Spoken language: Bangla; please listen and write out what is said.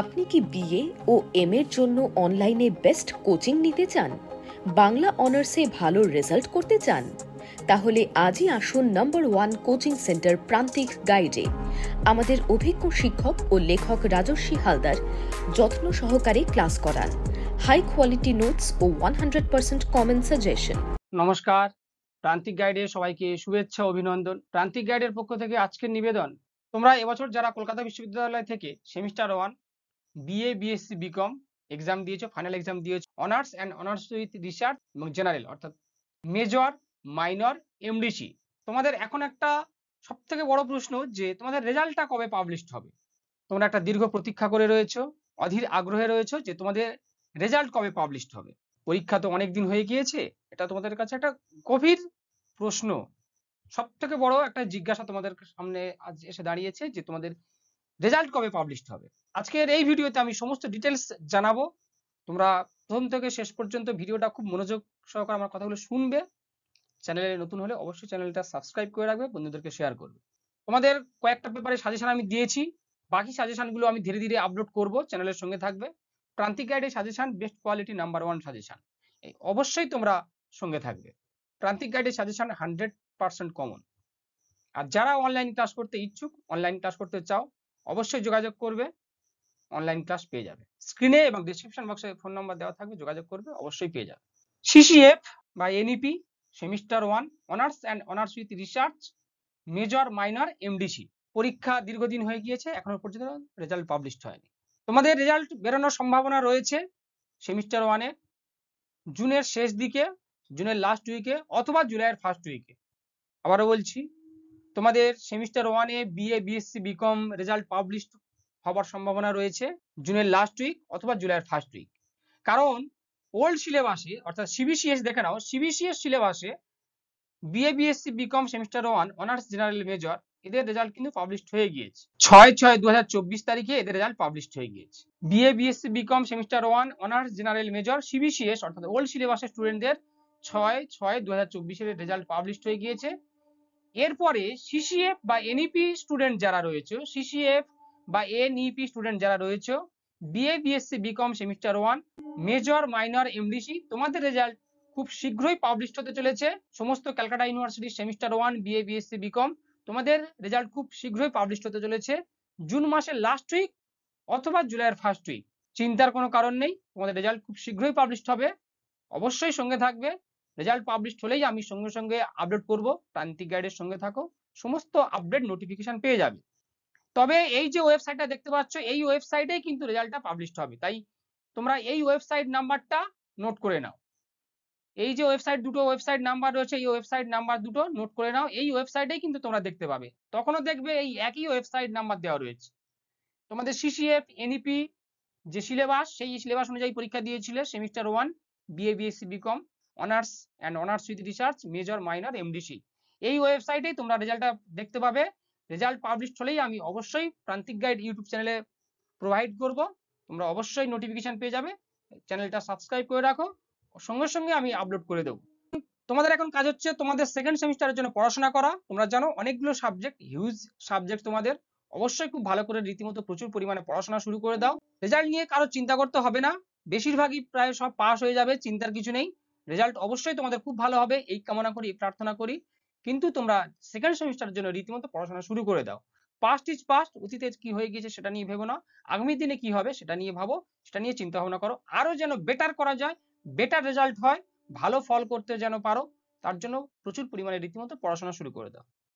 আপনি কি বিএ ও এম এর জন্য অনলাইনে বেস্ট কোচিং নিতে চান বাংলা অনার্সে ভালো রেজাল্ট করতে চান তাহলে আজই আসুন নম্বর ওয়ান কোচিং সেন্টার প্রান্তিক গাইডে আমাদের অভিজ্ঞ শিক্ষক ও লেখক রাজস্বী হালদার যত্ন সহকারে ক্লাস করান হাই কোয়ালিটি নোটস ও one hundred percent comment suggestion নমস্কার প্রান্তিক গাইডে সবাইকে শুভেচ্ছা অভিনন্দন প্রান্তিক গাইডের পক্ষ থেকে আজকের নিবেদন তোমরা এবছর যারা কলকাতা বিশ্ববিদ্যালয় থেকে semester one BA BSc BCom exam দিয়েছো ফাইনাল এক্সাম দিয়েছো honours and honours with research এবং জেনারেল অর্থাৎ মেজর মাইনর এমডিসি তোমাদের এখন একটা সব থেকে বড় প্রশ্ন যে তোমাদের রেজাল্টটা কবে পাবলিশড হবে তোমরা একটা দীর্ঘ প্রতীক্ষা করে রয়েছো অধীর আগ্রহে রয়েছো যে তোমাদের রেজাল্ট কবে পাবলিশড হবে পরীক্ষা তো অনেক দিন হয়ে গিয়েছে এটা তোমাদের কাছে একটা গভীর প্রশ্ন সব থেকে বড় একটা জিজ্ঞাসা তোমাদের সামনে আজ এসে দাঁড়িয়েছে যে তোমাদের রেজাল্ট কবে পাবলিশড হবে আজকের এই ভিডিওতে আমি সমস্ত ডিটেলস জানাবো তোমরা প্রথম থেকে শেষ পর্যন্ত ভিডিওটা খুব মনোযোগ সহকারে আমার কথাগুলো শুনবে চ্যানেলে নতুন হলে অবশ্যই চ্যানেলটা সাবস্ক্রাইব করে রাখবে বন্ধুদেরকে শেয়ার করবে তোমাদের কয়েকটা পেপারে সাজেশন আমি দিয়েছি বাকি সাজেশনগুলো আমি ধীরে ধীরে আপলোড করব চ্যানেলের সঙ্গে থাকবে প্রান্তিক গাইডের suggestion best quality number one suggestion এই অবশ্যই তোমরা সঙ্গে থাকবে প্রান্তিক গাইডের সাজেশন হান্ড্রেড পার্সেন্ট কমন আর যারা অনলাইন ক্লাস করতে ইচ্ছুক অনলাইন ক্লাস করতে চাও অবশ্যই যোগাযোগ করবে অনলাইন ক্লাস পেয়ে যাবে স্ক্রিনে এবং ডিসক্রিপশন বক্সে ফোন নম্বর দেওয়া থাকবে যোগাযোগ করবে অবশ্যই পেয়ে যাবে সিসিএফ বা NEP semester one honours and honours with research major minor MDC পরীক্ষা দীর্ঘদিন হয়ে গিয়েছে এখনো পর্যন্ত রেজাল্ট পাবলিশড হয়নি তোমাদের রেজাল্ট বেরোনোর সম্ভাবনা রয়েছে সেমিস্টার ওয়ানে জুনের শেষ দিকে জুনের লাস্ট উইকে অথবা জুলাইয়ের ফার্স্ট উইকে আবারও বলছি তোমাদের সেমিস্টার ওয়ানে BA BSc BCom result publish হবার সম্ভাবনা রয়েছে জুনের লাস্ট উইক অথবা জুলাইয়ের ফার্স্ট উইক কারণ ওল্ড সিলেবাসে অর্থাৎ সিবিসিএস দেখে নাও সিবিসিএস সিলেবাসে BA BSc BCom semester one honours general major এদের রেজাল্ট কিন্তু পাবলিশড হয়ে গিয়েছে ছয় ছয় দু তারিখে এদের রেজাল্ট পাবলিশড হয়ে গিয়েছে BA BSc BCom semester one honours general major CBCS অর্থাৎ ওল্ড সিলেবাসের স্টুডেন্টদের ছয় ছয় দু হাজার রেজাল্ট পাবলিশড হয়ে গিয়েছে এরপরে সিসিএফ বা এনইপি স্টুডেন্ট e যারা রয়েছে সিসিএফ বা এনইপি স্টুডেন্ট e যারা রয়েছে BA BSc BCom semester one major minor MDC তোমাদের রেজাল্ট খুব শীঘ্রই পাবলিশ হতে চলেছে সমস্ত Calcutta University semester one BA BSc BCom তোমাদের রেজাল্ট খুব শীঘ্রই পাবলিশ হতে চলেছে জুন মাসের লাস্ট উইক অথবা জুলাইয়ের ফার্স্ট উইক চিন্তার কোনো কারণ নেই তোমাদের রেজাল্ট খুব শীঘ্রই পাবলিশ হবে অবশ্যই সঙ্গে থাকবে রেজাল্ট পাবলিশ হলেই আমি সঙ্গে সঙ্গে আপডেট করব প্রান্তিক গাইডের সঙ্গে থাকো সমস্ত আপডেট নোটিফিকেশন পেয়ে যাবে তবে এই যে ওয়েবসাইটটা দেখতে পাচ্ছ এই ওয়েবসাইটে কিন্তু রেজাল্টটা পাবলিশড হবে তাই তোমরা এই ওয়েবসাইট নাম্বারটা নোট করে নাও এই যে ওয়েবসাইট দুটো ওয়েবসাইট নাম্বার রয়েছে এই ওয়েবসাইট নাম্বার দুটো নোট করে নাও এই ওয়েবসাইটেই কিন্তু তোমরা দেখতে পাবে তখনও দেখবে এই একই ওয়েবসাইট নাম্বার দেওয়া রয়েছে তোমাদের সিসিএফ এনইপি e যে সিলেবাস সেই সিলেবাস অনুযায়ী পরীক্ষা দিয়েছিলে semester one BA BSc BCom honours and honours with research major minor MDC এই ওয়েবসাইটেই তোমরা রেজাল্টটা দেখতে পাবে রেজাল্ট পাবলিশ হলেই আমি অবশ্যই প্রান্তিক গাইড ইউটিউব চ্যানেলে প্রোভাইড করব তোমরা অবশ্যই নোটিফিকেশন পেয়ে যাবে চ্যানেলটা সাবস্ক্রাইব করে রাখো সঙ্গে সঙ্গে আমি আপলোড করে দেবো তোমাদের এখন কাজ হচ্ছে তোমাদের সেকেন্ড সেমিস্টারের জন্য পড়াশোনা করা তোমরা জানো অনেকগুলো সাবজেক্ট হিউজ সাবজেক্ট তোমাদের অবশ্যই খুব ভালো করে রীতিমতো প্রচুর পরিমাণে পড়াশোনা শুরু করে দাও রেজাল্ট নিয়ে কারো চিন্তা করতে হবে না বেশিরভাগই প্রায় সব পাস হয়ে যাবে চিন্তার কিছু নেই রেজাল্ট অবশ্যই তোমাদের খুব ভালো হবে এই কামনা করি প্রার্থনা করি কিন্তু তোমরা সেকেন্ড সেমিস্টারের জন্য রীতিমতো পড়াশোনা শুরু করে দাও পাস্ট ইজ পাস্ট অতীতের কি হয়ে গিয়েছে সেটা নিয়ে ভেবো না আগামী দিনে কি হবে সেটা নিয়ে ভাবো সেটা নিয়ে চিন্তা ভাবনা করো আরো যেন বেটার করা যায় বেটার রেজাল্ট হয় ভালো ফল করতে যেন পারো তার জন্য প্রচুর পরিমাণে রীতিমতো পড়াশোনা শুরু করে দাও